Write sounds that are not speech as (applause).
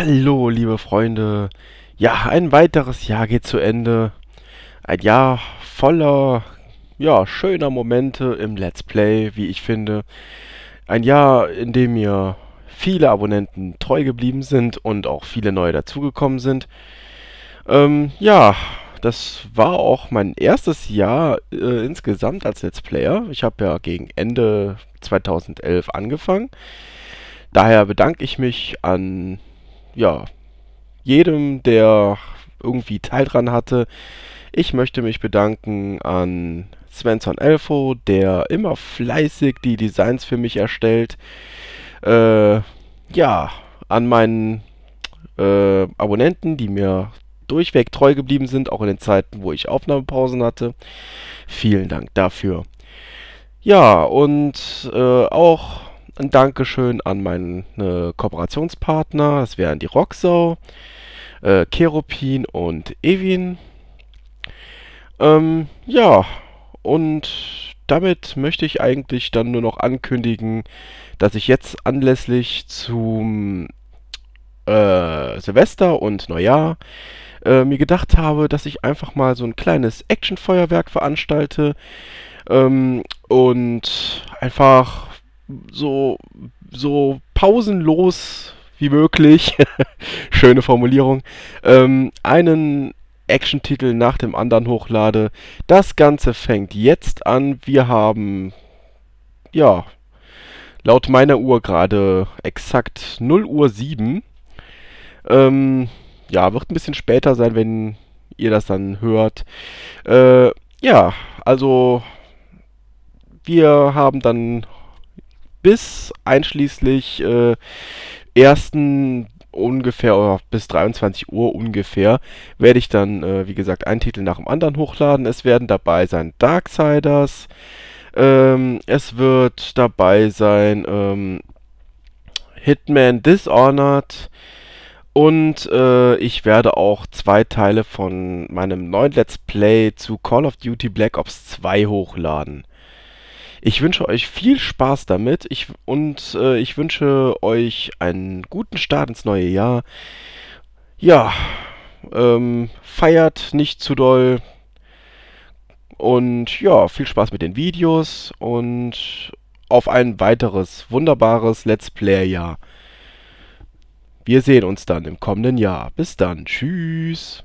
Hallo, liebe Freunde. Ja, ein weiteres Jahr geht zu Ende. Ein Jahr voller, ja, schöner Momente im Let's Play, wie ich finde. Ein Jahr, in dem mir viele Abonnenten treu geblieben sind und auch viele neue dazugekommen sind. Ähm, ja, das war auch mein erstes Jahr äh, insgesamt als Let's Player. Ich habe ja gegen Ende 2011 angefangen. Daher bedanke ich mich an ja, jedem, der irgendwie Teil dran hatte. Ich möchte mich bedanken an Svensson Elfo, der immer fleißig die Designs für mich erstellt. Äh, ja, an meinen äh, Abonnenten, die mir durchweg treu geblieben sind, auch in den Zeiten, wo ich Aufnahmepausen hatte. Vielen Dank dafür. Ja, und äh, auch ein Dankeschön an meine äh, Kooperationspartner. Das wären die Rocksau, äh, Keropin und Evin. Ähm, ja, und damit möchte ich eigentlich dann nur noch ankündigen, dass ich jetzt anlässlich zum äh, Silvester und Neujahr äh, mir gedacht habe, dass ich einfach mal so ein kleines Actionfeuerwerk veranstalte ähm, und einfach so, so pausenlos wie möglich, (laughs) schöne Formulierung, ähm, einen Action-Titel nach dem anderen hochlade. Das Ganze fängt jetzt an. Wir haben, ja, laut meiner Uhr gerade exakt 0 Uhr 7. Ähm, ja, wird ein bisschen später sein, wenn ihr das dann hört. Äh, ja, also wir haben dann bis einschließlich äh, 1. ungefähr oder bis 23 Uhr ungefähr werde ich dann, äh, wie gesagt, einen Titel nach dem anderen hochladen. Es werden dabei sein Darksiders, ähm, es wird dabei sein ähm, Hitman Dishonored. Und äh, ich werde auch zwei Teile von meinem neuen Let's Play zu Call of Duty Black Ops 2 hochladen. Ich wünsche euch viel Spaß damit ich, und äh, ich wünsche euch einen guten Start ins neue Jahr. Ja, ähm, feiert nicht zu doll. Und ja, viel Spaß mit den Videos und auf ein weiteres wunderbares Let's Play-Jahr. Wir sehen uns dann im kommenden Jahr. Bis dann. Tschüss.